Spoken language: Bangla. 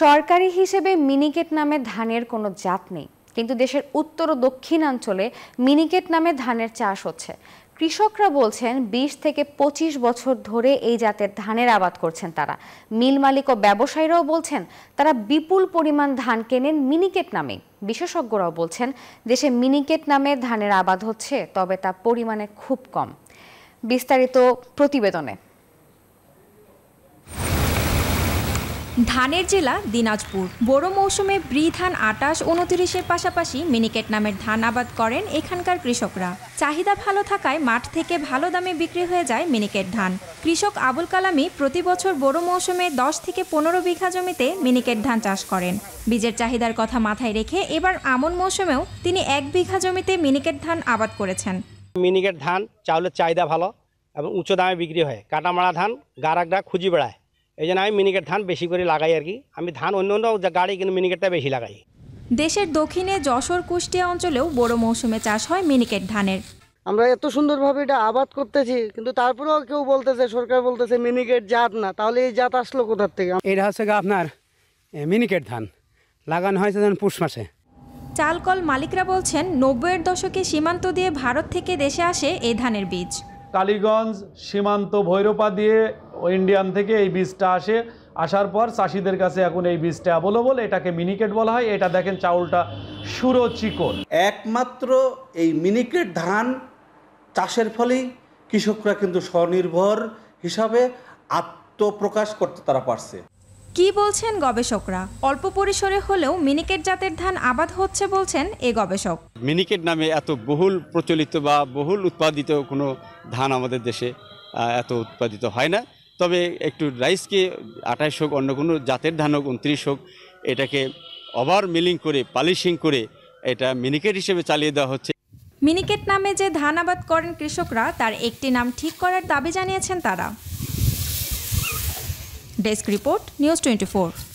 সরকারি হিসেবে মিনিকেট নামে ধানের কোনো জাত নেই কিন্তু দেশের উত্তর ও দক্ষিণাঞ্চলে মিনিকেট নামে ধানের চাষ হচ্ছে কৃষকরা বলছেন ২০ থেকে ২৫ বছর ধরে এই জাতের ধানের আবাদ করছেন তারা মিল মালিক ও ব্যবসায়ীরাও বলছেন তারা বিপুল পরিমাণ ধান কেনেন মিনিকেট নামে বিশেষজ্ঞরাও বলছেন দেশে মিনিকেট নামে ধানের আবাদ হচ্ছে তবে তা পরিমাণে খুব কম বিস্তারিত প্রতিবেদনে ধানের জেলা দিনাজপুর বড় মৌসুমে ব্রি ধান আটাশ উনতিরিশের পাশাপাশি মিনিকেট নামের ধান আবাদ করেন এখানকার কৃষকরা চাহিদা ভালো থাকায় মাঠ থেকে ভালো দামে বিক্রি হয়ে যায় মিনিকেট ধান কৃষক আবুল কালামি প্রতি বছর বড় মৌসুমে দশ থেকে পনেরো বিঘা জমিতে মিনিকেট ধান চাষ করেন বীজের চাহিদার কথা মাথায় রেখে এবার আমন মৌসুমেও তিনি এক বিঘা জমিতে মিনিকেট ধান আবাদ করেছেন মিনিকেট ধান চাউলের চাহিদা ভালো এবং উঁচু দামে বিক্রি হয় কাটামারা ধান গারাকরা খুঁজি বেড়ায় এই জন্য আমি মিনিকেট ধান বেশি করে লাগাই আর কি আমি ধান অন্য অন্য গাড়ি কিন্তু মিনিকেটটা বেশি লাগাই দেশের দক্ষিণে যশোর কুষ্টিয়া অঞ্চলেও বড় মৌসুমে চাষ হয় মিনিকেট ধানের আমরা এত সুন্দরভাবে এটা আবাদ করতেছি কিন্তু তারপরেও কেউ বলতেছে সরকার বলতেছে মিনিকেট জাত না তাহলে এই জাত আসলো কোথার থেকে এটা হচ্ছে আপনার মিনিকেট ধান লাগানো হয়েছে ধান পুষ মাসে চালকল মালিকরা বলছেন নব্বইয়ের দশকে সীমান্ত দিয়ে ভারত থেকে দেশে আসে এই ধানের বীজ কালীগঞ্জ সীমান্ত ভৈরপা দিয়ে ইন্ডিয়ান থেকে এই বীজটা আসে আসার পর চাষিদের কাছে এখন এই বীজটা অ্যাভেলেবল এটাকে মিনিকেট বলা হয় এটা দেখেন চাউলটা সুরচিকন একমাত্র এই মিনিকেট ধান চাষের ফলেই কৃষকরা কিন্তু স্বনির্ভর হিসাবে আত্মপ্রকাশ করতে তারা পারছে কি বলছেন গবেষকরা অল্প পরিসরে হলেও মিনিকেট জাতের ধান আবাদ হচ্ছে বলছেন এ গবেষক মিনিকেট নামে এত বহুল প্রচলিত বা বহুল উৎপাদিত কোনো ধান আমাদের দেশে এত উৎপাদিত হয় না তবে একটু রাইসকে আঠাশ হোক অন্য কোনো জাতের ধান হোক উনত্রিশ হোক এটাকে ওভার মিলিং করে পালিশিং করে এটা মিনিকেট হিসেবে চালিয়ে দেওয়া হচ্ছে মিনিকেট নামে যে ধান আবাদ করেন কৃষকরা তার একটি নাম ঠিক করার দাবি জানিয়েছেন তারা ডেস্ক রিপোর্ট নিউজ টোয়েন্টি